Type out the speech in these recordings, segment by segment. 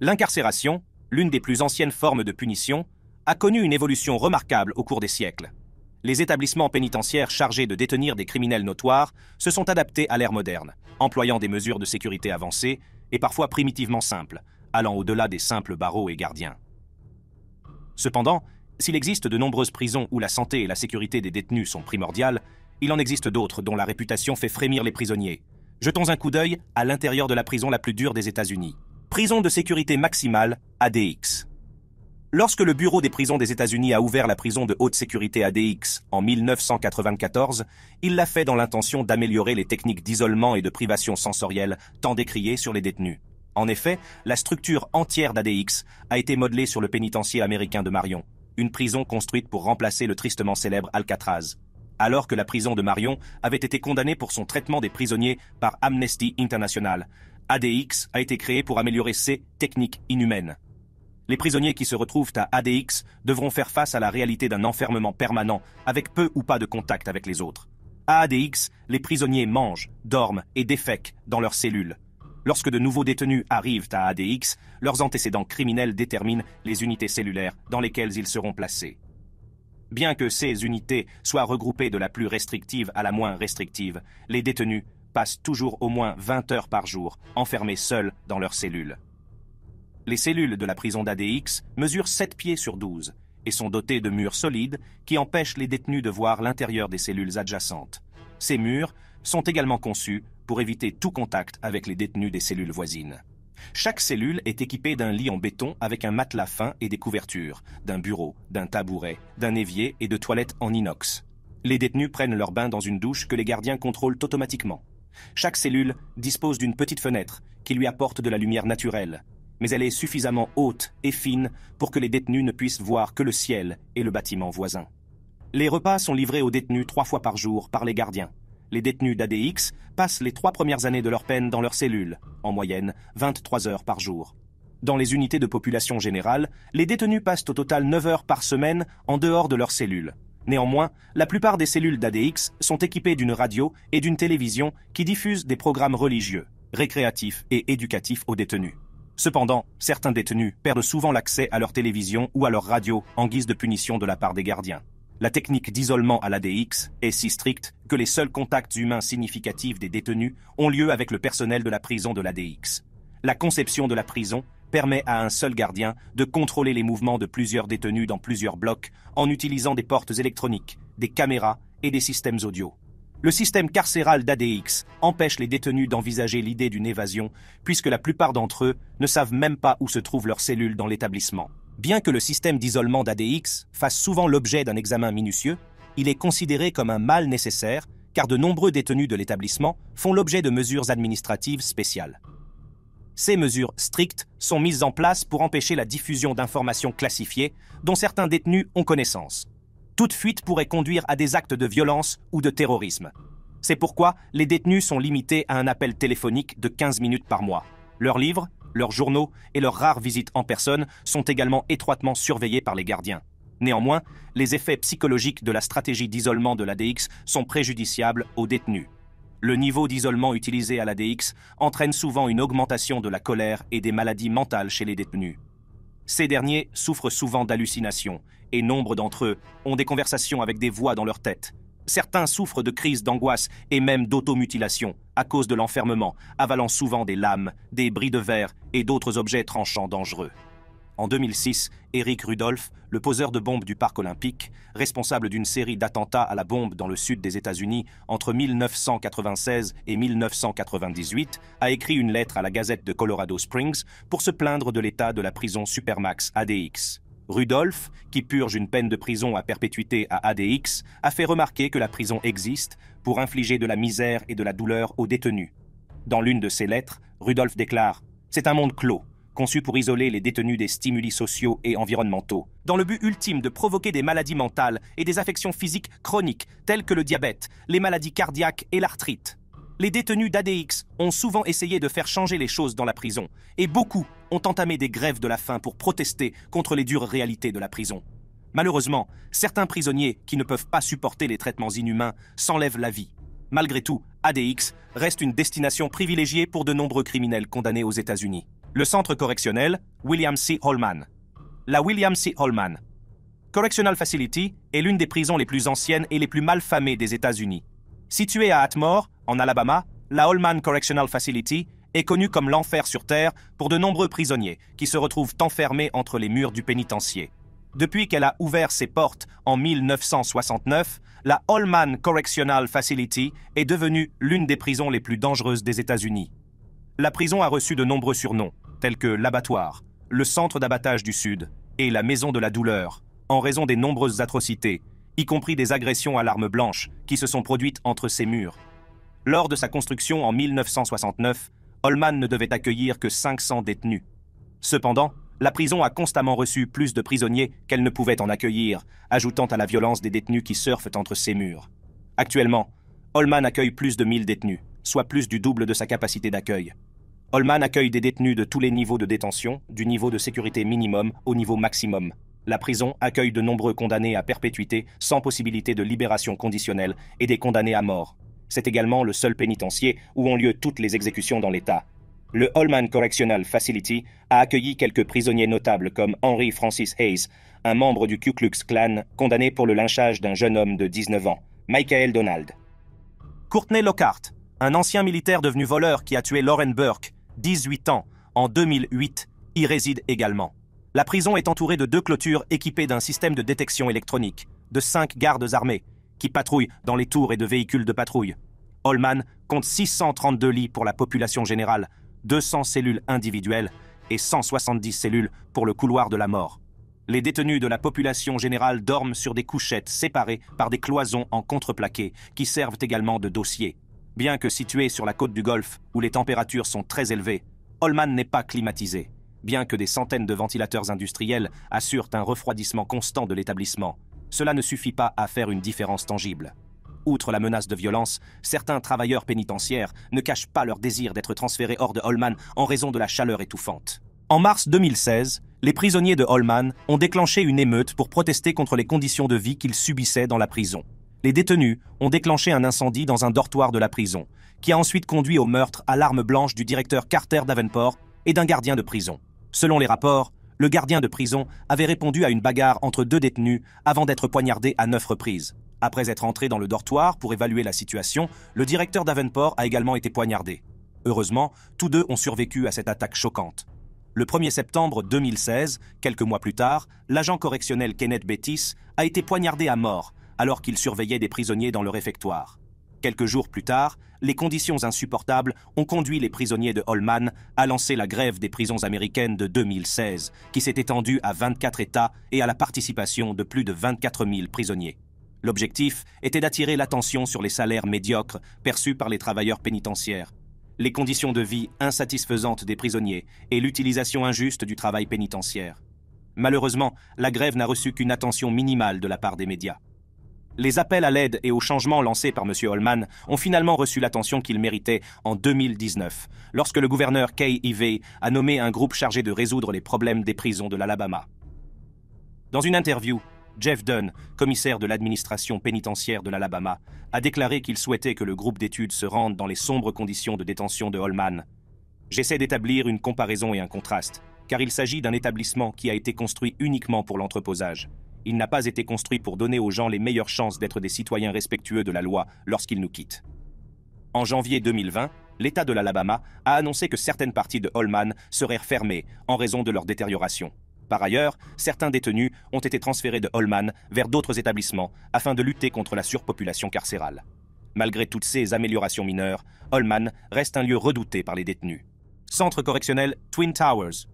L'incarcération, l'une des plus anciennes formes de punition, a connu une évolution remarquable au cours des siècles. Les établissements pénitentiaires chargés de détenir des criminels notoires se sont adaptés à l'ère moderne, employant des mesures de sécurité avancées et parfois primitivement simples, allant au-delà des simples barreaux et gardiens. Cependant, s'il existe de nombreuses prisons où la santé et la sécurité des détenus sont primordiales, il en existe d'autres dont la réputation fait frémir les prisonniers. Jetons un coup d'œil à l'intérieur de la prison la plus dure des États-Unis. Prison de sécurité maximale, ADX. Lorsque le Bureau des prisons des États-Unis a ouvert la prison de haute sécurité ADX en 1994, il l'a fait dans l'intention d'améliorer les techniques d'isolement et de privation sensorielle tant décriées sur les détenus. En effet, la structure entière d'ADX a été modelée sur le pénitencier américain de Marion, une prison construite pour remplacer le tristement célèbre Alcatraz. Alors que la prison de Marion avait été condamnée pour son traitement des prisonniers par Amnesty International, ADX a été créé pour améliorer ces techniques inhumaines. Les prisonniers qui se retrouvent à ADX devront faire face à la réalité d'un enfermement permanent avec peu ou pas de contact avec les autres. À ADX, les prisonniers mangent, dorment et défèquent dans leurs cellules. Lorsque de nouveaux détenus arrivent à ADX, leurs antécédents criminels déterminent les unités cellulaires dans lesquelles ils seront placés. Bien que ces unités soient regroupées de la plus restrictive à la moins restrictive, les détenus passent toujours au moins 20 heures par jour, enfermés seuls dans leurs cellules. Les cellules de la prison d'ADX mesurent 7 pieds sur 12 et sont dotées de murs solides qui empêchent les détenus de voir l'intérieur des cellules adjacentes. Ces murs sont également conçus pour éviter tout contact avec les détenus des cellules voisines. Chaque cellule est équipée d'un lit en béton avec un matelas fin et des couvertures, d'un bureau, d'un tabouret, d'un évier et de toilettes en inox. Les détenus prennent leur bain dans une douche que les gardiens contrôlent automatiquement. Chaque cellule dispose d'une petite fenêtre qui lui apporte de la lumière naturelle, mais elle est suffisamment haute et fine pour que les détenus ne puissent voir que le ciel et le bâtiment voisin. Les repas sont livrés aux détenus trois fois par jour par les gardiens. Les détenus d'ADX passent les trois premières années de leur peine dans leur cellule, en moyenne 23 heures par jour. Dans les unités de population générale, les détenus passent au total 9 heures par semaine en dehors de leur cellule. Néanmoins, la plupart des cellules d'ADX sont équipées d'une radio et d'une télévision qui diffusent des programmes religieux, récréatifs et éducatifs aux détenus. Cependant, certains détenus perdent souvent l'accès à leur télévision ou à leur radio en guise de punition de la part des gardiens. La technique d'isolement à l'ADX est si stricte que les seuls contacts humains significatifs des détenus ont lieu avec le personnel de la prison de l'ADX. La conception de la prison permet à un seul gardien de contrôler les mouvements de plusieurs détenus dans plusieurs blocs en utilisant des portes électroniques, des caméras et des systèmes audio. Le système carcéral d'ADX empêche les détenus d'envisager l'idée d'une évasion, puisque la plupart d'entre eux ne savent même pas où se trouvent leurs cellules dans l'établissement. Bien que le système d'isolement d'ADX fasse souvent l'objet d'un examen minutieux, il est considéré comme un mal nécessaire, car de nombreux détenus de l'établissement font l'objet de mesures administratives spéciales. Ces mesures strictes sont mises en place pour empêcher la diffusion d'informations classifiées dont certains détenus ont connaissance. Toute fuite pourrait conduire à des actes de violence ou de terrorisme. C'est pourquoi les détenus sont limités à un appel téléphonique de 15 minutes par mois. Leurs livres, leurs journaux et leurs rares visites en personne sont également étroitement surveillés par les gardiens. Néanmoins, les effets psychologiques de la stratégie d'isolement de l'ADX sont préjudiciables aux détenus. Le niveau d'isolement utilisé à la DX entraîne souvent une augmentation de la colère et des maladies mentales chez les détenus. Ces derniers souffrent souvent d'hallucinations, et nombre d'entre eux ont des conversations avec des voix dans leur tête. Certains souffrent de crises d'angoisse et même d'automutilation à cause de l'enfermement, avalant souvent des lames, des bris de verre et d'autres objets tranchants dangereux. En 2006, Eric Rudolph, le poseur de bombes du parc olympique, responsable d'une série d'attentats à la bombe dans le sud des États-Unis entre 1996 et 1998, a écrit une lettre à la Gazette de Colorado Springs pour se plaindre de l'état de la prison Supermax ADX. Rudolph, qui purge une peine de prison à perpétuité à ADX, a fait remarquer que la prison existe pour infliger de la misère et de la douleur aux détenus. Dans l'une de ses lettres, Rudolph déclare C'est un monde clos conçu pour isoler les détenus des stimuli sociaux et environnementaux, dans le but ultime de provoquer des maladies mentales et des affections physiques chroniques, telles que le diabète, les maladies cardiaques et l'arthrite. Les détenus d'ADX ont souvent essayé de faire changer les choses dans la prison, et beaucoup ont entamé des grèves de la faim pour protester contre les dures réalités de la prison. Malheureusement, certains prisonniers qui ne peuvent pas supporter les traitements inhumains s'enlèvent la vie. Malgré tout, ADX reste une destination privilégiée pour de nombreux criminels condamnés aux États-Unis. Le centre correctionnel, William C. Holman. La William C. Holman Correctional Facility est l'une des prisons les plus anciennes et les plus malfamées des États-Unis. Située à Atmore, en Alabama, la Holman Correctional Facility est connue comme l'enfer sur Terre pour de nombreux prisonniers qui se retrouvent enfermés entre les murs du pénitencier. Depuis qu'elle a ouvert ses portes en 1969, la Holman Correctional Facility est devenue l'une des prisons les plus dangereuses des États-Unis. La prison a reçu de nombreux surnoms, tels que l'abattoir, le centre d'abattage du Sud et la maison de la douleur, en raison des nombreuses atrocités, y compris des agressions à l'arme blanche, qui se sont produites entre ces murs. Lors de sa construction en 1969, Holman ne devait accueillir que 500 détenus. Cependant, la prison a constamment reçu plus de prisonniers qu'elle ne pouvait en accueillir, ajoutant à la violence des détenus qui surfent entre ses murs. Actuellement, Holman accueille plus de 1000 détenus, soit plus du double de sa capacité d'accueil. Holman accueille des détenus de tous les niveaux de détention, du niveau de sécurité minimum au niveau maximum. La prison accueille de nombreux condamnés à perpétuité sans possibilité de libération conditionnelle et des condamnés à mort. C'est également le seul pénitencier où ont lieu toutes les exécutions dans l'État. Le Holman Correctional Facility a accueilli quelques prisonniers notables comme Henry Francis Hayes, un membre du Ku Klux Klan condamné pour le lynchage d'un jeune homme de 19 ans, Michael Donald. Courtney Lockhart, un ancien militaire devenu voleur qui a tué Lauren Burke, 18 ans, en 2008, y réside également. La prison est entourée de deux clôtures équipées d'un système de détection électronique, de cinq gardes armés, qui patrouillent dans les tours et de véhicules de patrouille. Holman compte 632 lits pour la population générale, 200 cellules individuelles et 170 cellules pour le couloir de la mort. Les détenus de la population générale dorment sur des couchettes séparées par des cloisons en contreplaqué qui servent également de dossiers. Bien que situé sur la côte du Golfe, où les températures sont très élevées, Holman n'est pas climatisé, bien que des centaines de ventilateurs industriels assurent un refroidissement constant de l'établissement. Cela ne suffit pas à faire une différence tangible. Outre la menace de violence, certains travailleurs pénitentiaires ne cachent pas leur désir d'être transférés hors de Holman en raison de la chaleur étouffante. En mars 2016, les prisonniers de Holman ont déclenché une émeute pour protester contre les conditions de vie qu'ils subissaient dans la prison les détenus ont déclenché un incendie dans un dortoir de la prison, qui a ensuite conduit au meurtre à l'arme blanche du directeur Carter Davenport et d'un gardien de prison. Selon les rapports, le gardien de prison avait répondu à une bagarre entre deux détenus avant d'être poignardé à neuf reprises. Après être entré dans le dortoir pour évaluer la situation, le directeur Davenport a également été poignardé. Heureusement, tous deux ont survécu à cette attaque choquante. Le 1er septembre 2016, quelques mois plus tard, l'agent correctionnel Kenneth Bettis a été poignardé à mort alors qu'il surveillait des prisonniers dans le réfectoire. Quelques jours plus tard, les conditions insupportables ont conduit les prisonniers de Holman à lancer la grève des prisons américaines de 2016, qui s'est étendue à 24 États et à la participation de plus de 24 000 prisonniers. L'objectif était d'attirer l'attention sur les salaires médiocres perçus par les travailleurs pénitentiaires, les conditions de vie insatisfaisantes des prisonniers et l'utilisation injuste du travail pénitentiaire. Malheureusement, la grève n'a reçu qu'une attention minimale de la part des médias les appels à l'aide et aux changements lancés par M. Holman ont finalement reçu l'attention qu'ils méritaient en 2019, lorsque le gouverneur Kay Ivey e a nommé un groupe chargé de résoudre les problèmes des prisons de l'Alabama. Dans une interview, Jeff Dunn, commissaire de l'administration pénitentiaire de l'Alabama, a déclaré qu'il souhaitait que le groupe d'études se rende dans les sombres conditions de détention de Holman. J'essaie d'établir une comparaison et un contraste, car il s'agit d'un établissement qui a été construit uniquement pour l'entreposage. Il n'a pas été construit pour donner aux gens les meilleures chances d'être des citoyens respectueux de la loi lorsqu'ils nous quittent. En janvier 2020, l'État de l'Alabama a annoncé que certaines parties de Holman seraient fermées en raison de leur détérioration. Par ailleurs, certains détenus ont été transférés de Holman vers d'autres établissements afin de lutter contre la surpopulation carcérale. Malgré toutes ces améliorations mineures, Holman reste un lieu redouté par les détenus. Centre correctionnel Twin Towers,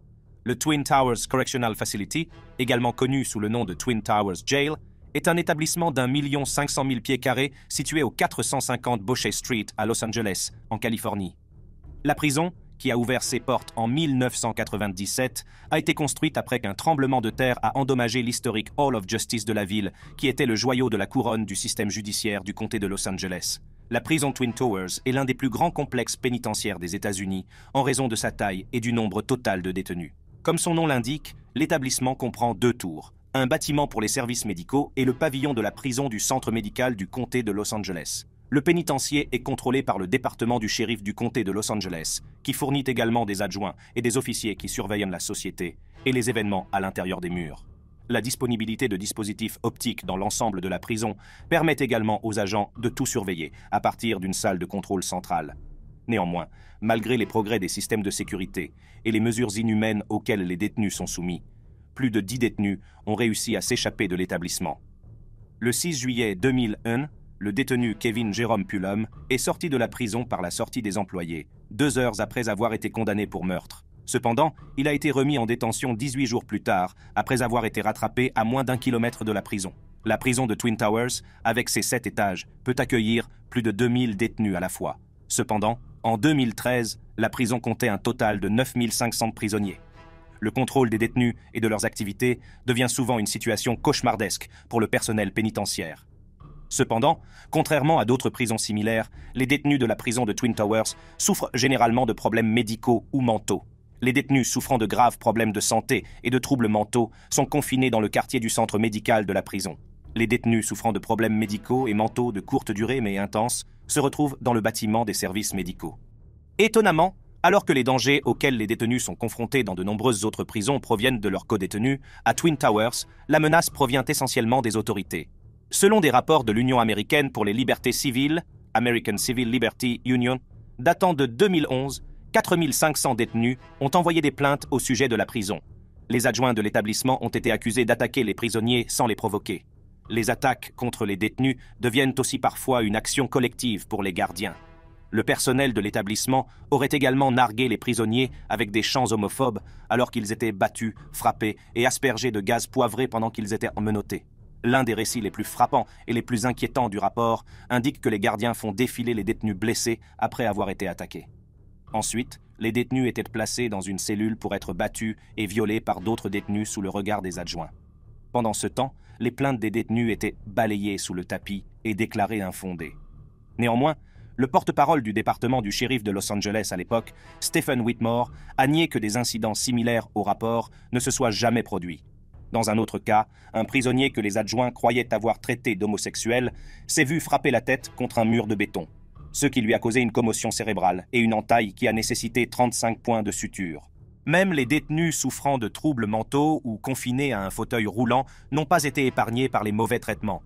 le Twin Towers Correctional Facility, également connu sous le nom de Twin Towers Jail, est un établissement d'un million cinq cent mille pieds carrés situé au 450 Boucher Street à Los Angeles, en Californie. La prison, qui a ouvert ses portes en 1997, a été construite après qu'un tremblement de terre a endommagé l'historique Hall of Justice de la ville, qui était le joyau de la couronne du système judiciaire du comté de Los Angeles. La prison Twin Towers est l'un des plus grands complexes pénitentiaires des États-Unis en raison de sa taille et du nombre total de détenus. Comme son nom l'indique, l'établissement comprend deux tours, un bâtiment pour les services médicaux et le pavillon de la prison du centre médical du comté de Los Angeles. Le pénitencier est contrôlé par le département du shérif du comté de Los Angeles, qui fournit également des adjoints et des officiers qui surveillent la société et les événements à l'intérieur des murs. La disponibilité de dispositifs optiques dans l'ensemble de la prison permet également aux agents de tout surveiller à partir d'une salle de contrôle centrale. Néanmoins, malgré les progrès des systèmes de sécurité et les mesures inhumaines auxquelles les détenus sont soumis, plus de 10 détenus ont réussi à s'échapper de l'établissement. Le 6 juillet 2001, le détenu Kevin Jérôme Pullum est sorti de la prison par la sortie des employés, deux heures après avoir été condamné pour meurtre. Cependant, il a été remis en détention 18 jours plus tard, après avoir été rattrapé à moins d'un kilomètre de la prison. La prison de Twin Towers, avec ses sept étages, peut accueillir plus de 2000 détenus à la fois. Cependant, en 2013, la prison comptait un total de 9500 prisonniers. Le contrôle des détenus et de leurs activités devient souvent une situation cauchemardesque pour le personnel pénitentiaire. Cependant, contrairement à d'autres prisons similaires, les détenus de la prison de Twin Towers souffrent généralement de problèmes médicaux ou mentaux. Les détenus souffrant de graves problèmes de santé et de troubles mentaux sont confinés dans le quartier du centre médical de la prison. Les détenus souffrant de problèmes médicaux et mentaux de courte durée mais intenses se retrouvent dans le bâtiment des services médicaux. Étonnamment, alors que les dangers auxquels les détenus sont confrontés dans de nombreuses autres prisons proviennent de leurs codétenus, à Twin Towers, la menace provient essentiellement des autorités. Selon des rapports de l'Union américaine pour les libertés civiles, American Civil Liberty Union, datant de 2011, 4500 détenus ont envoyé des plaintes au sujet de la prison. Les adjoints de l'établissement ont été accusés d'attaquer les prisonniers sans les provoquer. Les attaques contre les détenus deviennent aussi parfois une action collective pour les gardiens. Le personnel de l'établissement aurait également nargué les prisonniers avec des chants homophobes alors qu'ils étaient battus, frappés et aspergés de gaz poivré pendant qu'ils étaient menottés. L'un des récits les plus frappants et les plus inquiétants du rapport indique que les gardiens font défiler les détenus blessés après avoir été attaqués. Ensuite, les détenus étaient placés dans une cellule pour être battus et violés par d'autres détenus sous le regard des adjoints. Pendant ce temps, les plaintes des détenus étaient balayées sous le tapis et déclarées infondées. Néanmoins, le porte-parole du département du shérif de Los Angeles à l'époque, Stephen Whitmore, a nié que des incidents similaires au rapport ne se soient jamais produits. Dans un autre cas, un prisonnier que les adjoints croyaient avoir traité d'homosexuel s'est vu frapper la tête contre un mur de béton, ce qui lui a causé une commotion cérébrale et une entaille qui a nécessité 35 points de suture. Même les détenus souffrant de troubles mentaux ou confinés à un fauteuil roulant n'ont pas été épargnés par les mauvais traitements.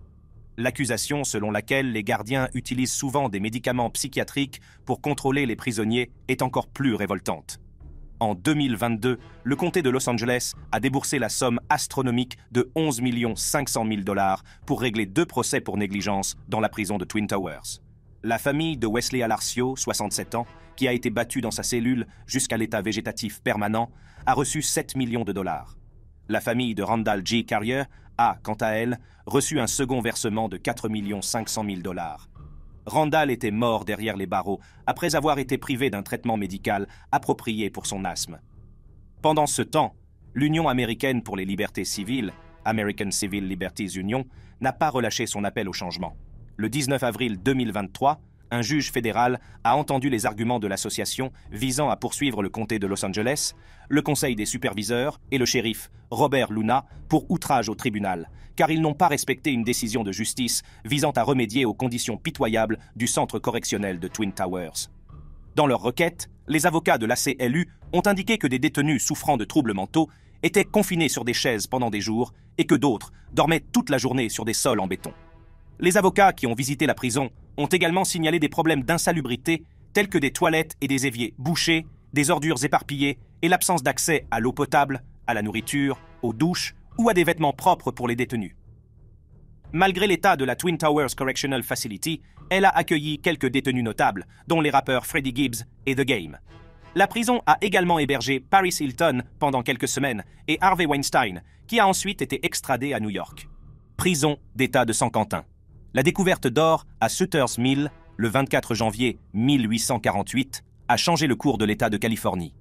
L'accusation selon laquelle les gardiens utilisent souvent des médicaments psychiatriques pour contrôler les prisonniers est encore plus révoltante. En 2022, le comté de Los Angeles a déboursé la somme astronomique de 11 500 000 dollars pour régler deux procès pour négligence dans la prison de Twin Towers. La famille de Wesley Alarcio, 67 ans, qui a été battu dans sa cellule jusqu'à l'état végétatif permanent, a reçu 7 millions de dollars. La famille de Randall G. Carrier a, quant à elle, reçu un second versement de 4 500 000 dollars. Randall était mort derrière les barreaux après avoir été privé d'un traitement médical approprié pour son asthme. Pendant ce temps, l'Union américaine pour les libertés civiles, American Civil Liberties Union, n'a pas relâché son appel au changement le 19 avril 2023, un juge fédéral a entendu les arguments de l'association visant à poursuivre le comté de Los Angeles, le conseil des superviseurs et le shérif Robert Luna pour outrage au tribunal, car ils n'ont pas respecté une décision de justice visant à remédier aux conditions pitoyables du centre correctionnel de Twin Towers. Dans leur requête, les avocats de l'ACLU ont indiqué que des détenus souffrant de troubles mentaux étaient confinés sur des chaises pendant des jours et que d'autres dormaient toute la journée sur des sols en béton. Les avocats qui ont visité la prison ont également signalé des problèmes d'insalubrité tels que des toilettes et des éviers bouchés, des ordures éparpillées et l'absence d'accès à l'eau potable, à la nourriture, aux douches ou à des vêtements propres pour les détenus. Malgré l'état de la Twin Towers Correctional Facility, elle a accueilli quelques détenus notables, dont les rappeurs Freddie Gibbs et The Game. La prison a également hébergé Paris Hilton pendant quelques semaines et Harvey Weinstein, qui a ensuite été extradé à New York. Prison d'État de San Quentin. La découverte d'or à Sutter's Mill, le 24 janvier 1848, a changé le cours de l'État de Californie.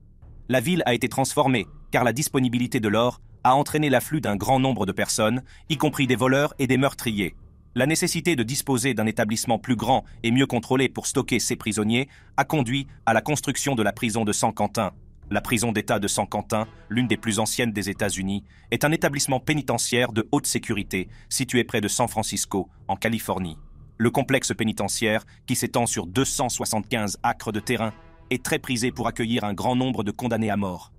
La ville a été transformée, car la disponibilité de l'or a entraîné l'afflux d'un grand nombre de personnes, y compris des voleurs et des meurtriers. La nécessité de disposer d'un établissement plus grand et mieux contrôlé pour stocker ces prisonniers a conduit à la construction de la prison de San Quentin, la prison d'État de San Quentin, l'une des plus anciennes des États-Unis, est un établissement pénitentiaire de haute sécurité situé près de San Francisco, en Californie. Le complexe pénitentiaire, qui s'étend sur 275 acres de terrain, est très prisé pour accueillir un grand nombre de condamnés à mort.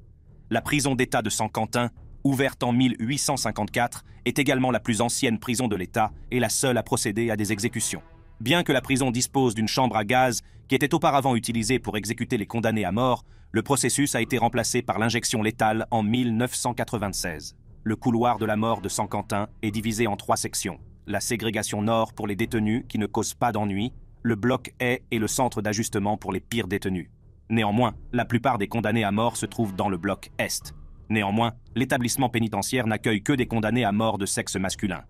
La prison d'État de San Quentin, ouverte en 1854, est également la plus ancienne prison de l'État et la seule à procéder à des exécutions. Bien que la prison dispose d'une chambre à gaz qui était auparavant utilisée pour exécuter les condamnés à mort, le processus a été remplacé par l'injection létale en 1996. Le couloir de la mort de Saint-Quentin est divisé en trois sections. La ségrégation nord pour les détenus qui ne causent pas d'ennui, le bloc est et le centre d'ajustement pour les pires détenus. Néanmoins, la plupart des condamnés à mort se trouvent dans le bloc est. Néanmoins, l'établissement pénitentiaire n'accueille que des condamnés à mort de sexe masculin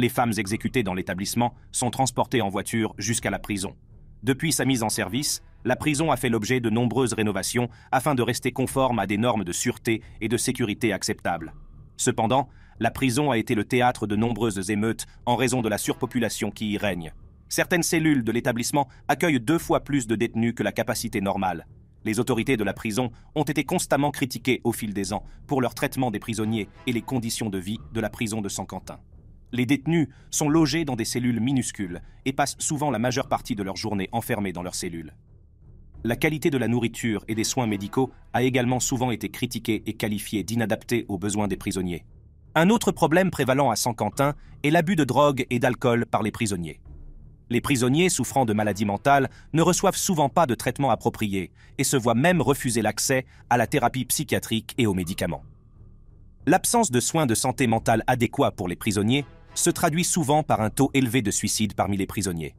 les femmes exécutées dans l'établissement sont transportées en voiture jusqu'à la prison. Depuis sa mise en service, la prison a fait l'objet de nombreuses rénovations afin de rester conforme à des normes de sûreté et de sécurité acceptables. Cependant, la prison a été le théâtre de nombreuses émeutes en raison de la surpopulation qui y règne. Certaines cellules de l'établissement accueillent deux fois plus de détenus que la capacité normale. Les autorités de la prison ont été constamment critiquées au fil des ans pour leur traitement des prisonniers et les conditions de vie de la prison de Saint-Quentin. Les détenus sont logés dans des cellules minuscules et passent souvent la majeure partie de leur journée enfermés dans leurs cellules. La qualité de la nourriture et des soins médicaux a également souvent été critiquée et qualifiée d'inadaptée aux besoins des prisonniers. Un autre problème prévalant à Saint-Quentin est l'abus de drogue et d'alcool par les prisonniers. Les prisonniers souffrant de maladies mentales ne reçoivent souvent pas de traitement approprié et se voient même refuser l'accès à la thérapie psychiatrique et aux médicaments. L'absence de soins de santé mentale adéquats pour les prisonniers se traduit souvent par un taux élevé de suicides parmi les prisonniers.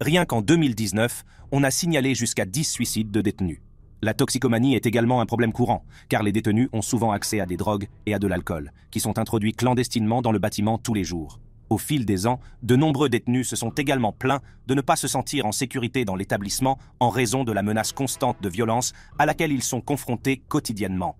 Rien qu'en 2019, on a signalé jusqu'à 10 suicides de détenus. La toxicomanie est également un problème courant, car les détenus ont souvent accès à des drogues et à de l'alcool, qui sont introduits clandestinement dans le bâtiment tous les jours. Au fil des ans, de nombreux détenus se sont également plaints de ne pas se sentir en sécurité dans l'établissement en raison de la menace constante de violence à laquelle ils sont confrontés quotidiennement.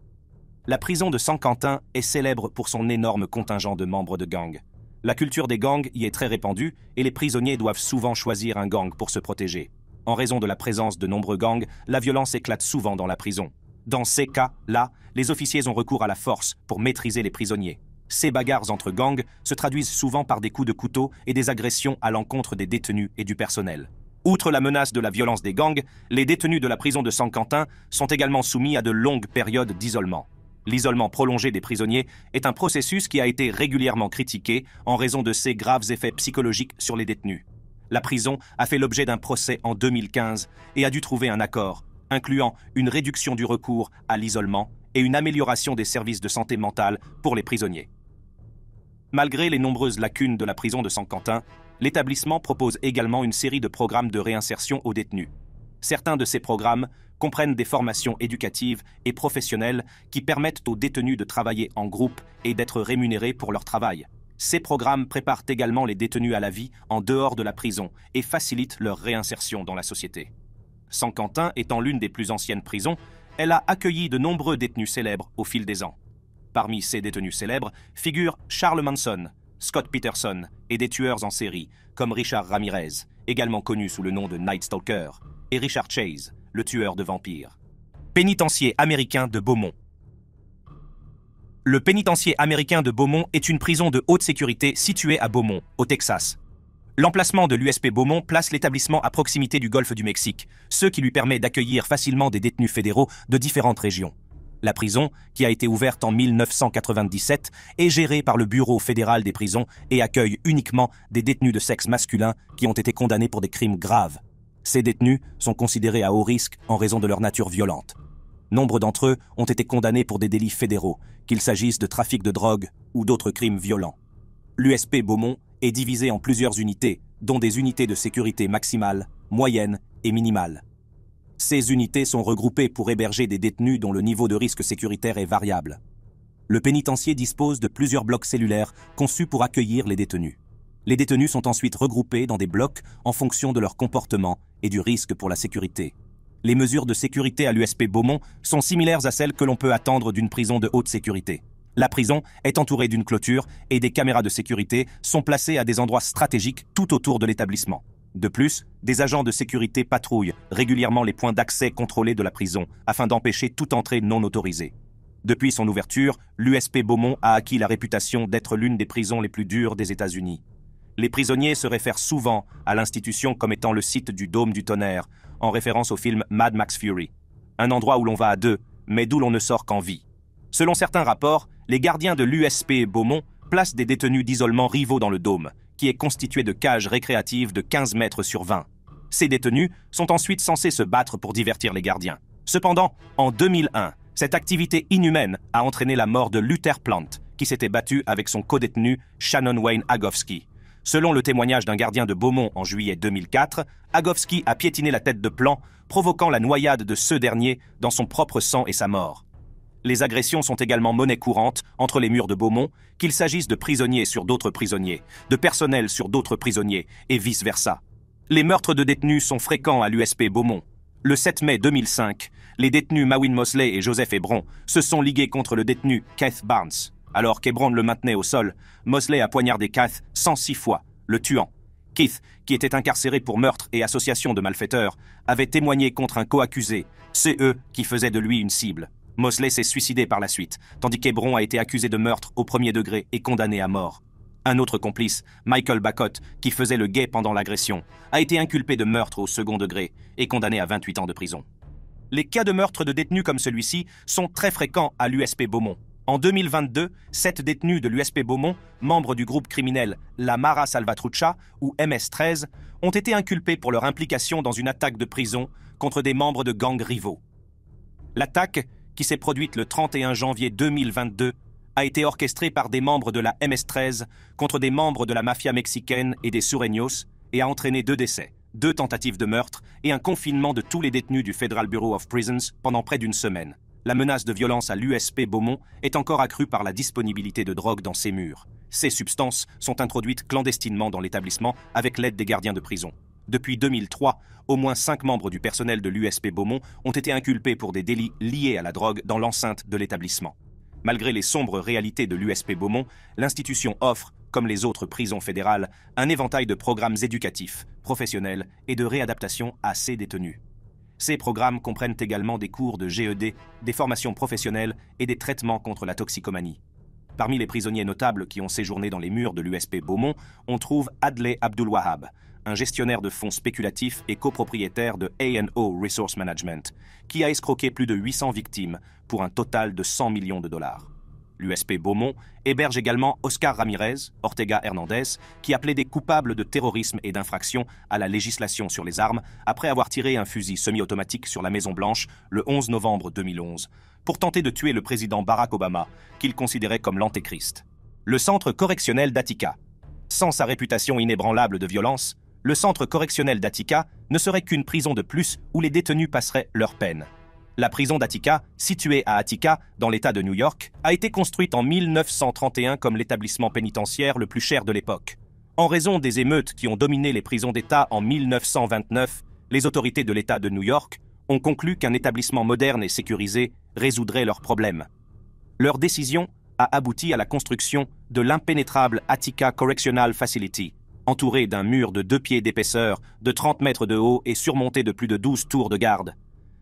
La prison de San quentin est célèbre pour son énorme contingent de membres de gangs. La culture des gangs y est très répandue et les prisonniers doivent souvent choisir un gang pour se protéger. En raison de la présence de nombreux gangs, la violence éclate souvent dans la prison. Dans ces cas-là, les officiers ont recours à la force pour maîtriser les prisonniers. Ces bagarres entre gangs se traduisent souvent par des coups de couteau et des agressions à l'encontre des détenus et du personnel. Outre la menace de la violence des gangs, les détenus de la prison de San Quentin sont également soumis à de longues périodes d'isolement. L'isolement prolongé des prisonniers est un processus qui a été régulièrement critiqué en raison de ses graves effets psychologiques sur les détenus. La prison a fait l'objet d'un procès en 2015 et a dû trouver un accord, incluant une réduction du recours à l'isolement et une amélioration des services de santé mentale pour les prisonniers. Malgré les nombreuses lacunes de la prison de Saint-Quentin, l'établissement propose également une série de programmes de réinsertion aux détenus. Certains de ces programmes comprennent des formations éducatives et professionnelles qui permettent aux détenus de travailler en groupe et d'être rémunérés pour leur travail. Ces programmes préparent également les détenus à la vie en dehors de la prison et facilitent leur réinsertion dans la société. San quentin étant l'une des plus anciennes prisons, elle a accueilli de nombreux détenus célèbres au fil des ans. Parmi ces détenus célèbres figurent Charles Manson, Scott Peterson et des tueurs en série comme Richard Ramirez, également connu sous le nom de Night Stalker, et Richard Chase, le tueur de vampires. Pénitencier américain de Beaumont. Le pénitencier américain de Beaumont est une prison de haute sécurité située à Beaumont, au Texas. L'emplacement de l'USP Beaumont place l'établissement à proximité du golfe du Mexique, ce qui lui permet d'accueillir facilement des détenus fédéraux de différentes régions. La prison, qui a été ouverte en 1997, est gérée par le Bureau fédéral des prisons et accueille uniquement des détenus de sexe masculin qui ont été condamnés pour des crimes graves, ces détenus sont considérés à haut risque en raison de leur nature violente. Nombre d'entre eux ont été condamnés pour des délits fédéraux, qu'il s'agisse de trafic de drogue ou d'autres crimes violents. L'USP Beaumont est divisé en plusieurs unités, dont des unités de sécurité maximale, moyenne et minimale. Ces unités sont regroupées pour héberger des détenus dont le niveau de risque sécuritaire est variable. Le pénitencier dispose de plusieurs blocs cellulaires conçus pour accueillir les détenus. Les détenus sont ensuite regroupés dans des blocs en fonction de leur comportement et du risque pour la sécurité. Les mesures de sécurité à l'USP Beaumont sont similaires à celles que l'on peut attendre d'une prison de haute sécurité. La prison est entourée d'une clôture et des caméras de sécurité sont placées à des endroits stratégiques tout autour de l'établissement. De plus, des agents de sécurité patrouillent régulièrement les points d'accès contrôlés de la prison afin d'empêcher toute entrée non autorisée. Depuis son ouverture, l'USP Beaumont a acquis la réputation d'être l'une des prisons les plus dures des États-Unis les prisonniers se réfèrent souvent à l'institution comme étant le site du Dôme du Tonnerre, en référence au film Mad Max Fury, un endroit où l'on va à deux, mais d'où l'on ne sort qu'en vie. Selon certains rapports, les gardiens de l'USP Beaumont placent des détenus d'isolement rivaux dans le Dôme, qui est constitué de cages récréatives de 15 mètres sur 20. Ces détenus sont ensuite censés se battre pour divertir les gardiens. Cependant, en 2001, cette activité inhumaine a entraîné la mort de Luther Plant, qui s'était battu avec son codétenu Shannon Wayne Agowski. Selon le témoignage d'un gardien de Beaumont en juillet 2004, Agovski a piétiné la tête de Plan, provoquant la noyade de ce dernier dans son propre sang et sa mort. Les agressions sont également monnaie courante entre les murs de Beaumont, qu'il s'agisse de prisonniers sur d'autres prisonniers, de personnel sur d'autres prisonniers, et vice-versa. Les meurtres de détenus sont fréquents à l'USP Beaumont. Le 7 mai 2005, les détenus Mawin Mosley et Joseph Hébron se sont ligués contre le détenu Keith Barnes. Alors qu'Ebron le maintenait au sol, Mosley a poignardé Kath 106 fois, le tuant. Keith, qui était incarcéré pour meurtre et association de malfaiteurs, avait témoigné contre un co-accusé. C'est qui faisait de lui une cible. Mosley s'est suicidé par la suite, tandis qu'Hebron a été accusé de meurtre au premier degré et condamné à mort. Un autre complice, Michael Bacot, qui faisait le guet pendant l'agression, a été inculpé de meurtre au second degré et condamné à 28 ans de prison. Les cas de meurtre de détenus comme celui-ci sont très fréquents à l'USP Beaumont. En 2022, sept détenus de l'USP Beaumont, membres du groupe criminel La Mara Salvatrucha ou MS-13, ont été inculpés pour leur implication dans une attaque de prison contre des membres de gangs rivaux. L'attaque, qui s'est produite le 31 janvier 2022, a été orchestrée par des membres de la MS-13 contre des membres de la mafia mexicaine et des Sureños et a entraîné deux décès, deux tentatives de meurtre et un confinement de tous les détenus du Federal Bureau of Prisons pendant près d'une semaine. La menace de violence à l'USP Beaumont est encore accrue par la disponibilité de drogue dans ses murs. Ces substances sont introduites clandestinement dans l'établissement avec l'aide des gardiens de prison. Depuis 2003, au moins cinq membres du personnel de l'USP Beaumont ont été inculpés pour des délits liés à la drogue dans l'enceinte de l'établissement. Malgré les sombres réalités de l'USP Beaumont, l'institution offre, comme les autres prisons fédérales, un éventail de programmes éducatifs, professionnels et de réadaptation à ses détenus. Ces programmes comprennent également des cours de GED, des formations professionnelles et des traitements contre la toxicomanie. Parmi les prisonniers notables qui ont séjourné dans les murs de l'USP Beaumont, on trouve Adley Abdulwahab, un gestionnaire de fonds spéculatifs et copropriétaire de A&O Resource Management, qui a escroqué plus de 800 victimes pour un total de 100 millions de dollars. L'USP Beaumont héberge également Oscar Ramirez, Ortega Hernandez, qui appelait des coupables de terrorisme et d'infraction à la législation sur les armes après avoir tiré un fusil semi-automatique sur la Maison-Blanche le 11 novembre 2011 pour tenter de tuer le président Barack Obama, qu'il considérait comme l'antéchrist. Le centre correctionnel d'Attica. Sans sa réputation inébranlable de violence, le centre correctionnel d'Attica ne serait qu'une prison de plus où les détenus passeraient leur peine. La prison d'Attica, située à Attica, dans l'État de New York, a été construite en 1931 comme l'établissement pénitentiaire le plus cher de l'époque. En raison des émeutes qui ont dominé les prisons d'État en 1929, les autorités de l'État de New York ont conclu qu'un établissement moderne et sécurisé résoudrait leurs problèmes. Leur décision a abouti à la construction de l'impénétrable Attica Correctional Facility, entouré d'un mur de deux pieds d'épaisseur, de 30 mètres de haut et surmonté de plus de 12 tours de garde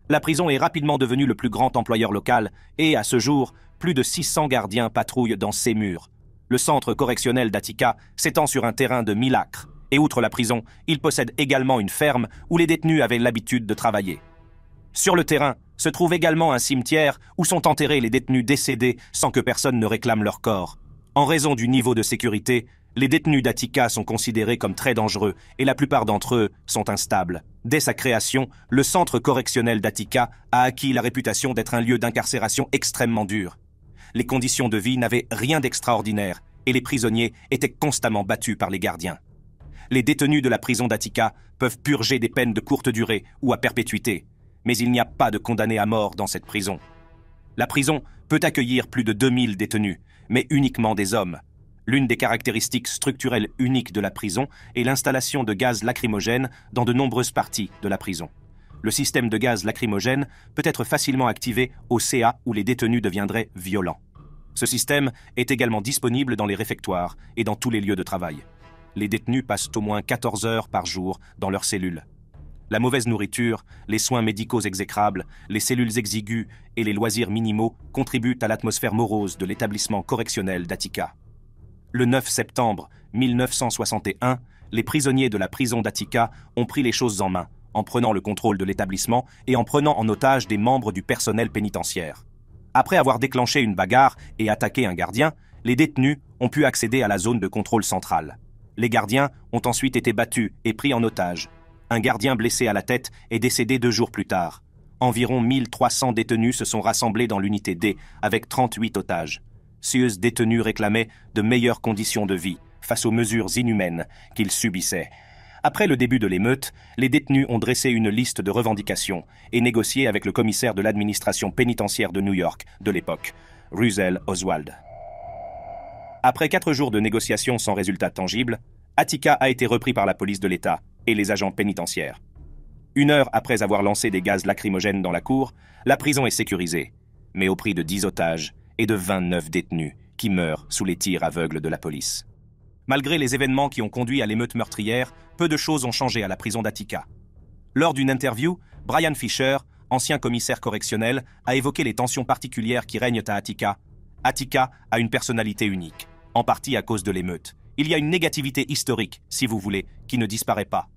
la prison est rapidement devenue le plus grand employeur local et, à ce jour, plus de 600 gardiens patrouillent dans ses murs. Le centre correctionnel d'Attica s'étend sur un terrain de 1000 acres, et outre la prison, il possède également une ferme où les détenus avaient l'habitude de travailler. Sur le terrain se trouve également un cimetière où sont enterrés les détenus décédés sans que personne ne réclame leur corps. En raison du niveau de sécurité, les détenus d'Attica sont considérés comme très dangereux et la plupart d'entre eux sont instables. Dès sa création, le centre correctionnel d'Attica a acquis la réputation d'être un lieu d'incarcération extrêmement dur. Les conditions de vie n'avaient rien d'extraordinaire et les prisonniers étaient constamment battus par les gardiens. Les détenus de la prison d'Attica peuvent purger des peines de courte durée ou à perpétuité, mais il n'y a pas de condamnés à mort dans cette prison. La prison peut accueillir plus de 2000 détenus, mais uniquement des hommes, L'une des caractéristiques structurelles uniques de la prison est l'installation de gaz lacrymogène dans de nombreuses parties de la prison. Le système de gaz lacrymogène peut être facilement activé au CA où les détenus deviendraient violents. Ce système est également disponible dans les réfectoires et dans tous les lieux de travail. Les détenus passent au moins 14 heures par jour dans leurs cellules. La mauvaise nourriture, les soins médicaux exécrables, les cellules exiguës et les loisirs minimaux contribuent à l'atmosphère morose de l'établissement correctionnel d'Attica. Le 9 septembre 1961, les prisonniers de la prison d'Attica ont pris les choses en main, en prenant le contrôle de l'établissement et en prenant en otage des membres du personnel pénitentiaire. Après avoir déclenché une bagarre et attaqué un gardien, les détenus ont pu accéder à la zone de contrôle centrale. Les gardiens ont ensuite été battus et pris en otage. Un gardien blessé à la tête est décédé deux jours plus tard. Environ 1300 détenus se sont rassemblés dans l'unité D, avec 38 otages. Cieuses détenus réclamaient de meilleures conditions de vie face aux mesures inhumaines qu'ils subissaient. Après le début de l'émeute, les détenus ont dressé une liste de revendications et négocié avec le commissaire de l'administration pénitentiaire de New York de l'époque, Russell Oswald. Après quatre jours de négociations sans résultat tangible, Attica a été repris par la police de l'État et les agents pénitentiaires. Une heure après avoir lancé des gaz lacrymogènes dans la cour, la prison est sécurisée, mais au prix de dix otages et de 29 détenus qui meurent sous les tirs aveugles de la police. Malgré les événements qui ont conduit à l'émeute meurtrière, peu de choses ont changé à la prison d'Attica. Lors d'une interview, Brian Fisher, ancien commissaire correctionnel, a évoqué les tensions particulières qui règnent à Attica. Attica a une personnalité unique, en partie à cause de l'émeute. Il y a une négativité historique, si vous voulez, qui ne disparaît pas.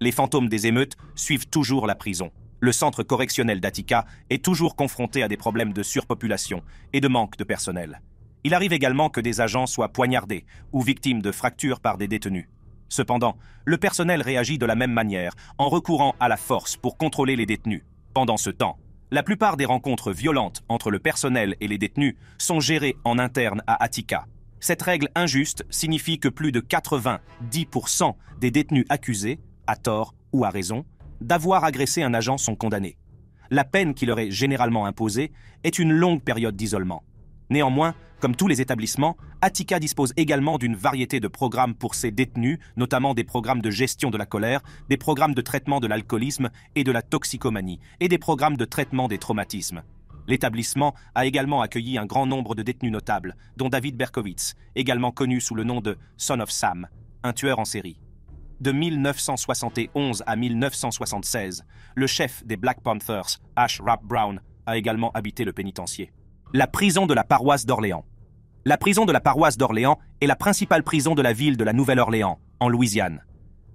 Les fantômes des émeutes suivent toujours la prison le centre correctionnel d'Attica est toujours confronté à des problèmes de surpopulation et de manque de personnel. Il arrive également que des agents soient poignardés ou victimes de fractures par des détenus. Cependant, le personnel réagit de la même manière, en recourant à la force pour contrôler les détenus. Pendant ce temps, la plupart des rencontres violentes entre le personnel et les détenus sont gérées en interne à Attica. Cette règle injuste signifie que plus de 90% des détenus accusés, à tort ou à raison, d'avoir agressé un agent sont condamnés. La peine qui leur est généralement imposée est une longue période d'isolement. Néanmoins, comme tous les établissements, Attica dispose également d'une variété de programmes pour ses détenus, notamment des programmes de gestion de la colère, des programmes de traitement de l'alcoolisme et de la toxicomanie, et des programmes de traitement des traumatismes. L'établissement a également accueilli un grand nombre de détenus notables, dont David Berkowitz, également connu sous le nom de Son of Sam, un tueur en série. De 1971 à 1976, le chef des Black Panthers, Ash Rapp Brown, a également habité le pénitencier. La prison de la paroisse d'Orléans. La prison de la paroisse d'Orléans est la principale prison de la ville de la Nouvelle-Orléans, en Louisiane.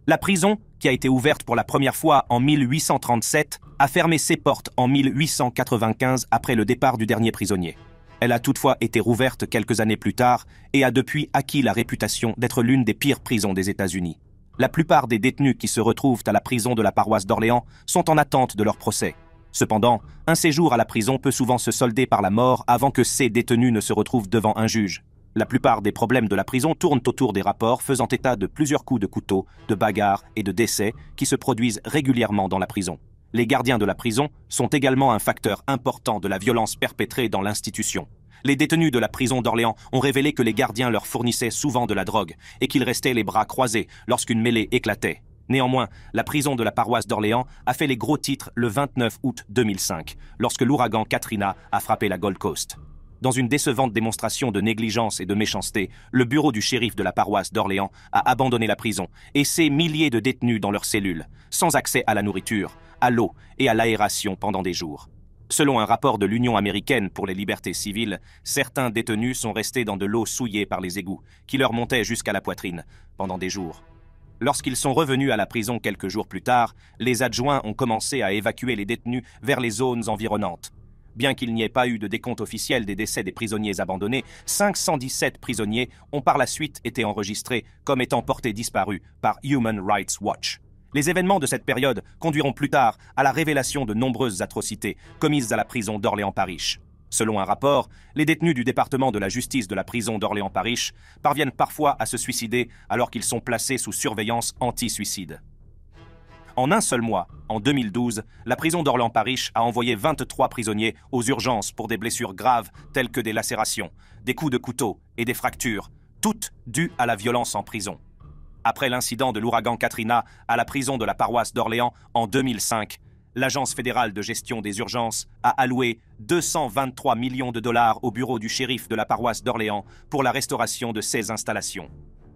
La prison, qui a été ouverte pour la première fois en 1837, a fermé ses portes en 1895 après le départ du dernier prisonnier. Elle a toutefois été rouverte quelques années plus tard et a depuis acquis la réputation d'être l'une des pires prisons des États-Unis. La plupart des détenus qui se retrouvent à la prison de la paroisse d'Orléans sont en attente de leur procès. Cependant, un séjour à la prison peut souvent se solder par la mort avant que ces détenus ne se retrouvent devant un juge. La plupart des problèmes de la prison tournent autour des rapports faisant état de plusieurs coups de couteau, de bagarres et de décès qui se produisent régulièrement dans la prison. Les gardiens de la prison sont également un facteur important de la violence perpétrée dans l'institution. Les détenus de la prison d'Orléans ont révélé que les gardiens leur fournissaient souvent de la drogue et qu'ils restaient les bras croisés lorsqu'une mêlée éclatait. Néanmoins, la prison de la paroisse d'Orléans a fait les gros titres le 29 août 2005, lorsque l'ouragan Katrina a frappé la Gold Coast. Dans une décevante démonstration de négligence et de méchanceté, le bureau du shérif de la paroisse d'Orléans a abandonné la prison et ses milliers de détenus dans leurs cellules, sans accès à la nourriture, à l'eau et à l'aération pendant des jours. Selon un rapport de l'Union américaine pour les libertés civiles, certains détenus sont restés dans de l'eau souillée par les égouts, qui leur montait jusqu'à la poitrine, pendant des jours. Lorsqu'ils sont revenus à la prison quelques jours plus tard, les adjoints ont commencé à évacuer les détenus vers les zones environnantes. Bien qu'il n'y ait pas eu de décompte officiel des décès des prisonniers abandonnés, 517 prisonniers ont par la suite été enregistrés comme étant portés disparus par Human Rights Watch. Les événements de cette période conduiront plus tard à la révélation de nombreuses atrocités commises à la prison dorléans paris Selon un rapport, les détenus du département de la justice de la prison dorléans paris parviennent parfois à se suicider alors qu'ils sont placés sous surveillance anti-suicide. En un seul mois, en 2012, la prison dorléans paris a envoyé 23 prisonniers aux urgences pour des blessures graves telles que des lacérations, des coups de couteau et des fractures, toutes dues à la violence en prison après l'incident de l'ouragan Katrina à la prison de la paroisse d'Orléans en 2005, l'Agence fédérale de gestion des urgences a alloué 223 millions de dollars au bureau du shérif de la paroisse d'Orléans pour la restauration de ses installations.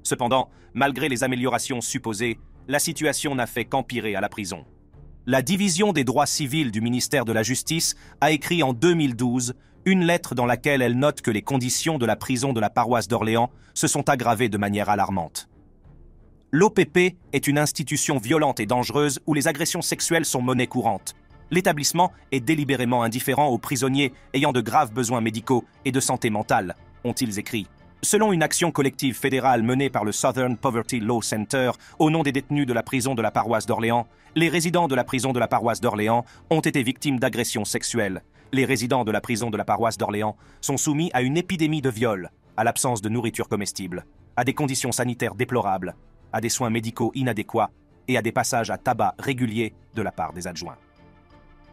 Cependant, malgré les améliorations supposées, la situation n'a fait qu'empirer à la prison. La division des droits civils du ministère de la Justice a écrit en 2012 une lettre dans laquelle elle note que les conditions de la prison de la paroisse d'Orléans se sont aggravées de manière alarmante. L'OPP est une institution violente et dangereuse où les agressions sexuelles sont monnaie courante. L'établissement est délibérément indifférent aux prisonniers ayant de graves besoins médicaux et de santé mentale, ont-ils écrit. Selon une action collective fédérale menée par le Southern Poverty Law Center au nom des détenus de la prison de la paroisse d'Orléans, les résidents de la prison de la paroisse d'Orléans ont été victimes d'agressions sexuelles. Les résidents de la prison de la paroisse d'Orléans sont soumis à une épidémie de viol, à l'absence de nourriture comestible, à des conditions sanitaires déplorables, à des soins médicaux inadéquats et à des passages à tabac réguliers de la part des adjoints.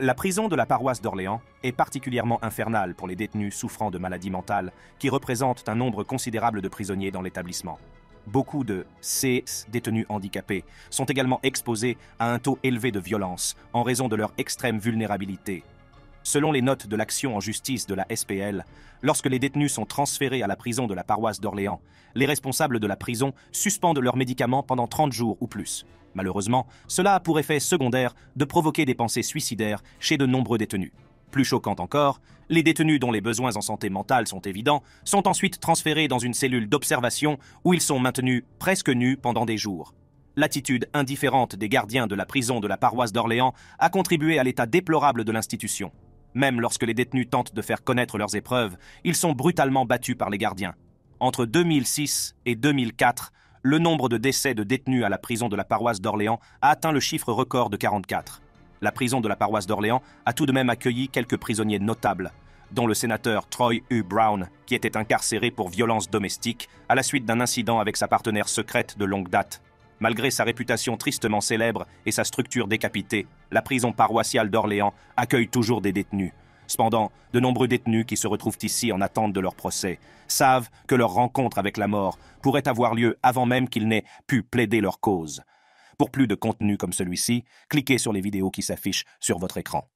La prison de la paroisse d'Orléans est particulièrement infernale pour les détenus souffrant de maladies mentales, qui représentent un nombre considérable de prisonniers dans l'établissement. Beaucoup de ces détenus handicapés sont également exposés à un taux élevé de violence en raison de leur extrême vulnérabilité Selon les notes de l'action en justice de la SPL, lorsque les détenus sont transférés à la prison de la paroisse d'Orléans, les responsables de la prison suspendent leurs médicaments pendant 30 jours ou plus. Malheureusement, cela a pour effet secondaire de provoquer des pensées suicidaires chez de nombreux détenus. Plus choquant encore, les détenus dont les besoins en santé mentale sont évidents sont ensuite transférés dans une cellule d'observation où ils sont maintenus presque nus pendant des jours. L'attitude indifférente des gardiens de la prison de la paroisse d'Orléans a contribué à l'état déplorable de l'institution. Même lorsque les détenus tentent de faire connaître leurs épreuves, ils sont brutalement battus par les gardiens. Entre 2006 et 2004, le nombre de décès de détenus à la prison de la paroisse d'Orléans a atteint le chiffre record de 44. La prison de la paroisse d'Orléans a tout de même accueilli quelques prisonniers notables, dont le sénateur Troy U. Brown, qui était incarcéré pour violence domestique à la suite d'un incident avec sa partenaire secrète de longue date. Malgré sa réputation tristement célèbre et sa structure décapitée, la prison paroissiale d'Orléans accueille toujours des détenus. Cependant, de nombreux détenus qui se retrouvent ici en attente de leur procès savent que leur rencontre avec la mort pourrait avoir lieu avant même qu'ils n'aient pu plaider leur cause. Pour plus de contenu comme celui-ci, cliquez sur les vidéos qui s'affichent sur votre écran.